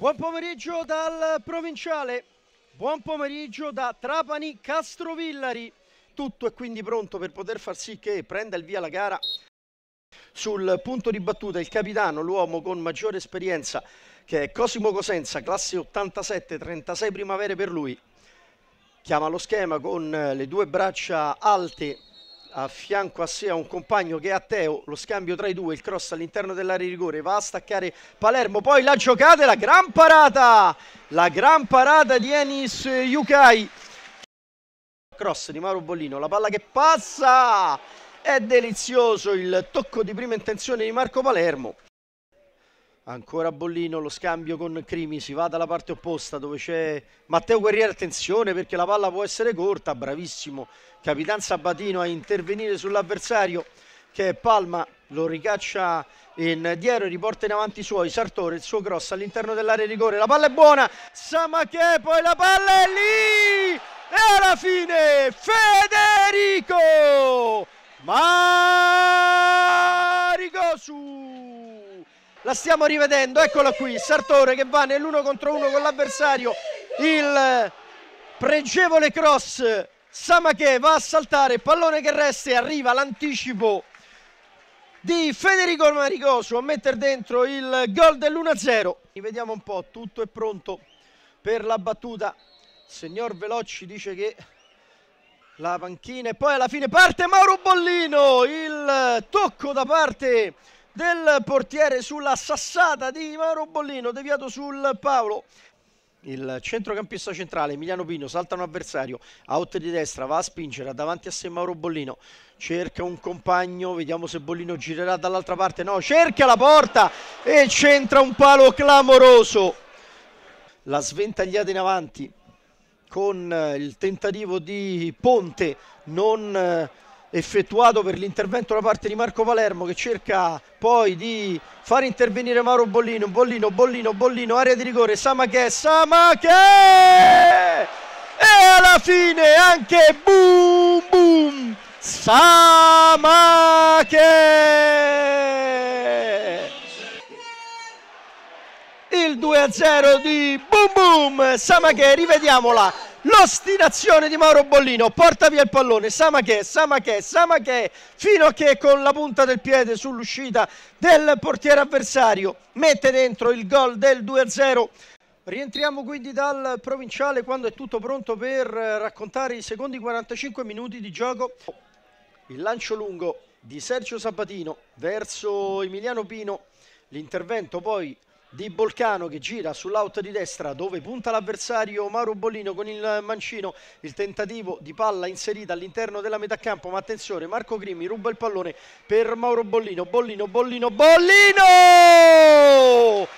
Buon pomeriggio dal provinciale, buon pomeriggio da Trapani Castrovillari. Tutto è quindi pronto per poter far sì che prenda il via la gara. Sul punto di battuta il capitano, l'uomo con maggiore esperienza, che è Cosimo Cosenza, classe 87, 36 primavere per lui. Chiama lo schema con le due braccia alte a fianco a sé a un compagno che è Atteo, lo scambio tra i due, il cross all'interno dell'area di rigore, va a staccare Palermo, poi la giocata e la gran parata, la gran parata di Enis Yukai. Cross di Mauro Bollino, la palla che passa, è delizioso il tocco di prima intenzione di Marco Palermo. Ancora Bollino, lo scambio con Crimi, si va dalla parte opposta dove c'è Matteo Guerriere, attenzione perché la palla può essere corta, bravissimo Capitan Sabatino a intervenire sull'avversario che è Palma, lo ricaccia indietro e riporta in avanti i suoi, Sartore, il suo cross all'interno dell'area di rigore, la palla è buona, Samaché, poi la palla è lì e alla fine Federico! Ma la stiamo rivedendo, eccolo qui, Sartore che va nell'uno contro uno con l'avversario, il pregevole cross, Samache va a saltare, pallone che resta e arriva l'anticipo di Federico Maricosu a mettere dentro il gol dell'1-0. Vediamo un po', tutto è pronto per la battuta. Signor Veloci dice che la panchina e poi alla fine parte Mauro Bollino, il tocco da parte del portiere sulla sassata di Mauro Bollino, deviato sul Paolo. Il centrocampista centrale Emiliano Pino salta un avversario out di destra, va a spingere davanti a sé Mauro Bollino, cerca un compagno, vediamo se Bollino girerà dall'altra parte, no, cerca la porta e c'entra un palo clamoroso. La sventagliata in avanti con eh, il tentativo di Ponte, non eh, effettuato per l'intervento da parte di Marco Palermo che cerca poi di far intervenire Mauro Bollino, Bollino, Bollino, Bollino, area di rigore, Samache, Samache! E alla fine anche boom boom Samache! Il 2-0 di boom boom Samache, rivediamola l'ostinazione di Mauro Bollino, porta via il pallone, Sama che, Sama che, Sama che, fino a che con la punta del piede sull'uscita del portiere avversario mette dentro il gol del 2-0. Rientriamo quindi dal provinciale quando è tutto pronto per raccontare i secondi 45 minuti di gioco. Il lancio lungo di Sergio Sabatino verso Emiliano Pino, l'intervento poi di Bolcano che gira sull'out di destra dove punta l'avversario Mauro Bollino con il mancino il tentativo di palla inserita all'interno della metà campo ma attenzione Marco Grimmi ruba il pallone per Mauro Bollino Bollino Bollino Bollino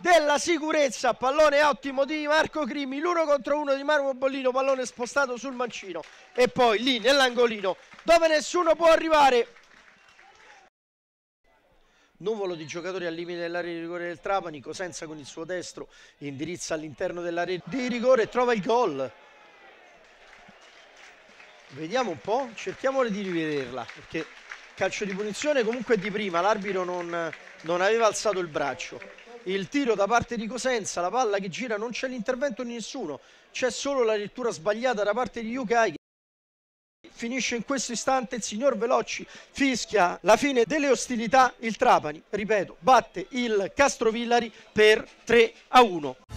della sicurezza pallone ottimo di Marco Grimmi l'uno contro uno di Mauro Bollino pallone spostato sul mancino e poi lì nell'angolino dove nessuno può arrivare Nuvolo di giocatori al limite dell'area di rigore del Trapani, Cosenza con il suo destro indirizza all'interno dell'area di rigore e trova il gol. Vediamo un po', cerchiamo di rivederla, perché calcio di punizione comunque di prima, l'arbitro non, non aveva alzato il braccio. Il tiro da parte di Cosenza, la palla che gira, non c'è l'intervento di nessuno, c'è solo la lettura sbagliata da parte di Yukai finisce in questo istante il signor Veloci fischia la fine delle ostilità il Trapani ripeto batte il Castrovillari per 3 a 1